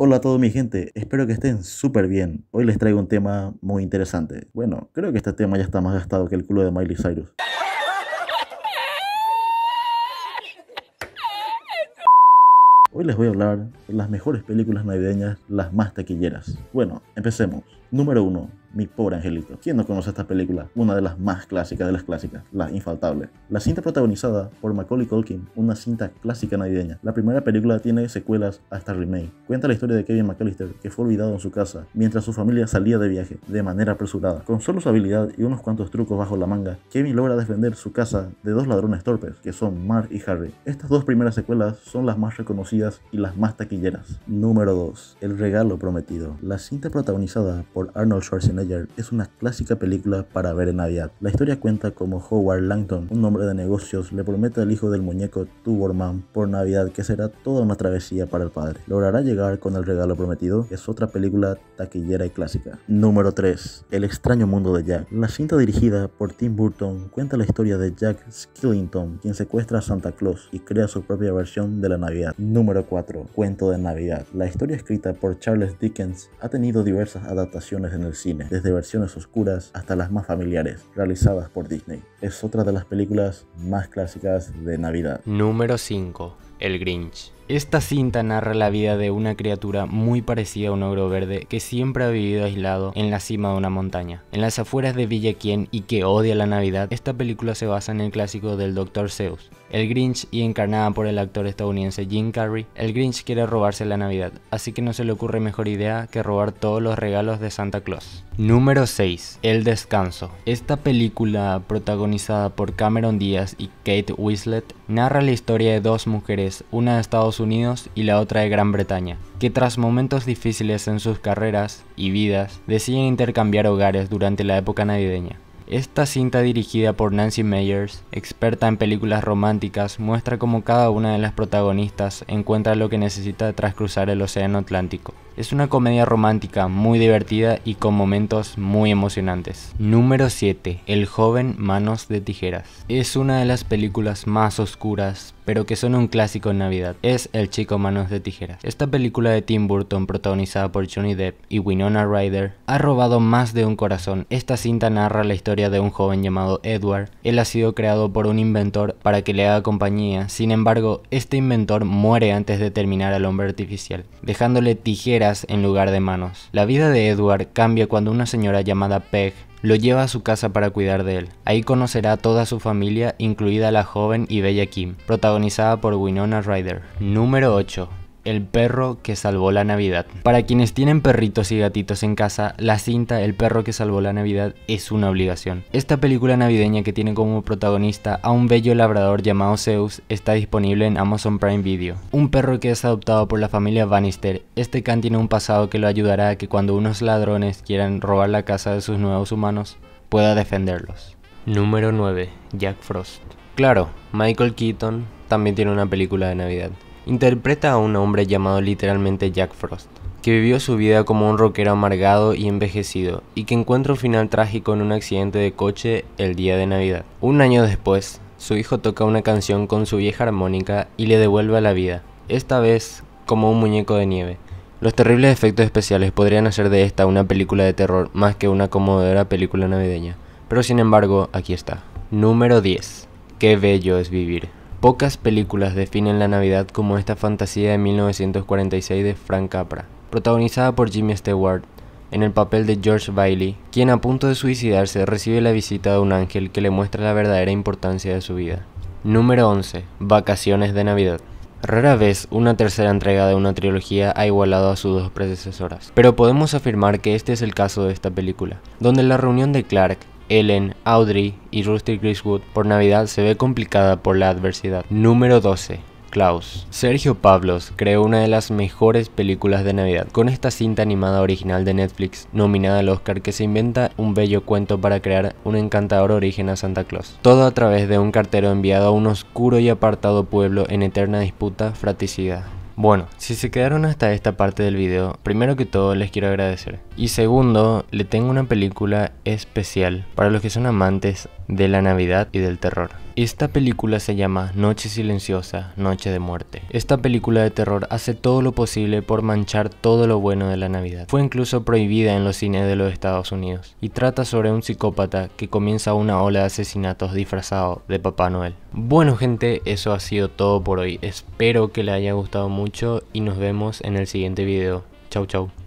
Hola a todos mi gente, espero que estén súper bien. Hoy les traigo un tema muy interesante. Bueno, creo que este tema ya está más gastado que el culo de Miley Cyrus. Hoy les voy a hablar de las mejores películas navideñas, las más taquilleras. Bueno, empecemos. Número 1. Mi pobre angelito. ¿Quién no conoce esta película? Una de las más clásicas de las clásicas, la infaltable. La cinta protagonizada por Macaulay Culkin, una cinta clásica navideña. La primera película tiene secuelas hasta remake. Cuenta la historia de Kevin McAllister, que fue olvidado en su casa mientras su familia salía de viaje de manera apresurada. Con solo su habilidad y unos cuantos trucos bajo la manga, Kevin logra defender su casa de dos ladrones torpes, que son Mark y Harry. Estas dos primeras secuelas son las más reconocidas y las más taquilleras. Número 2. El regalo prometido. La cinta protagonizada por Arnold Schwarzenegger es una clásica película para ver en Navidad. La historia cuenta cómo Howard Langton, un hombre de negocios, le promete al hijo del muñeco Tuborman por Navidad que será toda una travesía para el padre. ¿Logrará llegar con el regalo prometido? Es otra película taquillera y clásica. Número 3. El extraño mundo de Jack. La cinta dirigida por Tim Burton cuenta la historia de Jack Skillington, quien secuestra a Santa Claus y crea su propia versión de la Navidad. Número 4. Cuento de Navidad. La historia escrita por Charles Dickens ha tenido diversas adaptaciones en el cine desde versiones oscuras hasta las más familiares, realizadas por Disney. Es otra de las películas más clásicas de Navidad. Número 5. El Grinch. Esta cinta narra la vida de una criatura muy parecida a un ogro verde que siempre ha vivido aislado en la cima de una montaña, en las afueras de Villaquien y que odia la Navidad. Esta película se basa en el clásico del Dr. Seuss, el Grinch y encarnada por el actor estadounidense Jim Carrey. El Grinch quiere robarse la Navidad, así que no se le ocurre mejor idea que robar todos los regalos de Santa Claus. Número 6. El descanso. Esta película, protagonizada por Cameron Díaz y Kate Winslet, narra la historia de dos mujeres, una de Estados Unidos y la otra de Gran Bretaña, que tras momentos difíciles en sus carreras y vidas, deciden intercambiar hogares durante la época navideña. Esta cinta dirigida por Nancy Meyers, experta en películas románticas, muestra cómo cada una de las protagonistas encuentra lo que necesita tras cruzar el Océano Atlántico. Es una comedia romántica muy divertida y con momentos muy emocionantes. Número 7. El joven Manos de Tijeras. Es una de las películas más oscuras, pero que son un clásico en Navidad. Es El chico Manos de Tijeras. Esta película de Tim Burton protagonizada por Johnny Depp y Winona Ryder ha robado más de un corazón. Esta cinta narra la historia de un joven llamado Edward. Él ha sido creado por un inventor para que le haga compañía. Sin embargo, este inventor muere antes de terminar al hombre artificial, dejándole tijeras en lugar de manos. La vida de Edward cambia cuando una señora llamada Peg lo lleva a su casa para cuidar de él. Ahí conocerá a toda su familia, incluida la joven y bella Kim, protagonizada por Winona Ryder. Número 8. El perro que salvó la Navidad. Para quienes tienen perritos y gatitos en casa, la cinta El perro que salvó la Navidad es una obligación. Esta película navideña que tiene como protagonista a un bello labrador llamado Zeus está disponible en Amazon Prime Video. Un perro que es adoptado por la familia Bannister. Este can tiene un pasado que lo ayudará a que cuando unos ladrones quieran robar la casa de sus nuevos humanos, pueda defenderlos. Número 9. Jack Frost. Claro, Michael Keaton también tiene una película de Navidad. Interpreta a un hombre llamado literalmente Jack Frost, que vivió su vida como un rockero amargado y envejecido, y que encuentra un final trágico en un accidente de coche el día de Navidad. Un año después, su hijo toca una canción con su vieja armónica y le devuelve a la vida, esta vez como un muñeco de nieve. Los terribles efectos especiales podrían hacer de esta una película de terror más que una acomodadora película navideña, pero sin embargo, aquí está. Número 10. Qué bello es vivir. Pocas películas definen la Navidad como esta fantasía de 1946 de Frank Capra, protagonizada por Jimmy Stewart, en el papel de George Bailey, quien a punto de suicidarse recibe la visita de un ángel que le muestra la verdadera importancia de su vida. Número 11. Vacaciones de Navidad. Rara vez una tercera entrega de una trilogía ha igualado a sus dos predecesoras, pero podemos afirmar que este es el caso de esta película, donde la reunión de Clark, Ellen, Audrey y Rusty Griswood por Navidad se ve complicada por la adversidad. Número 12. Klaus. Sergio Pablos creó una de las mejores películas de Navidad. Con esta cinta animada original de Netflix, nominada al Oscar, que se inventa un bello cuento para crear un encantador origen a Santa Claus. Todo a través de un cartero enviado a un oscuro y apartado pueblo en eterna disputa fraticidad. Bueno, si se quedaron hasta esta parte del video, primero que todo les quiero agradecer. Y segundo, le tengo una película especial para los que son amantes de la Navidad y del terror. Esta película se llama Noche Silenciosa, Noche de Muerte. Esta película de terror hace todo lo posible por manchar todo lo bueno de la Navidad. Fue incluso prohibida en los cines de los Estados Unidos y trata sobre un psicópata que comienza una ola de asesinatos disfrazado de Papá Noel. Bueno gente, eso ha sido todo por hoy. Espero que les haya gustado mucho y nos vemos en el siguiente video. Chau chau.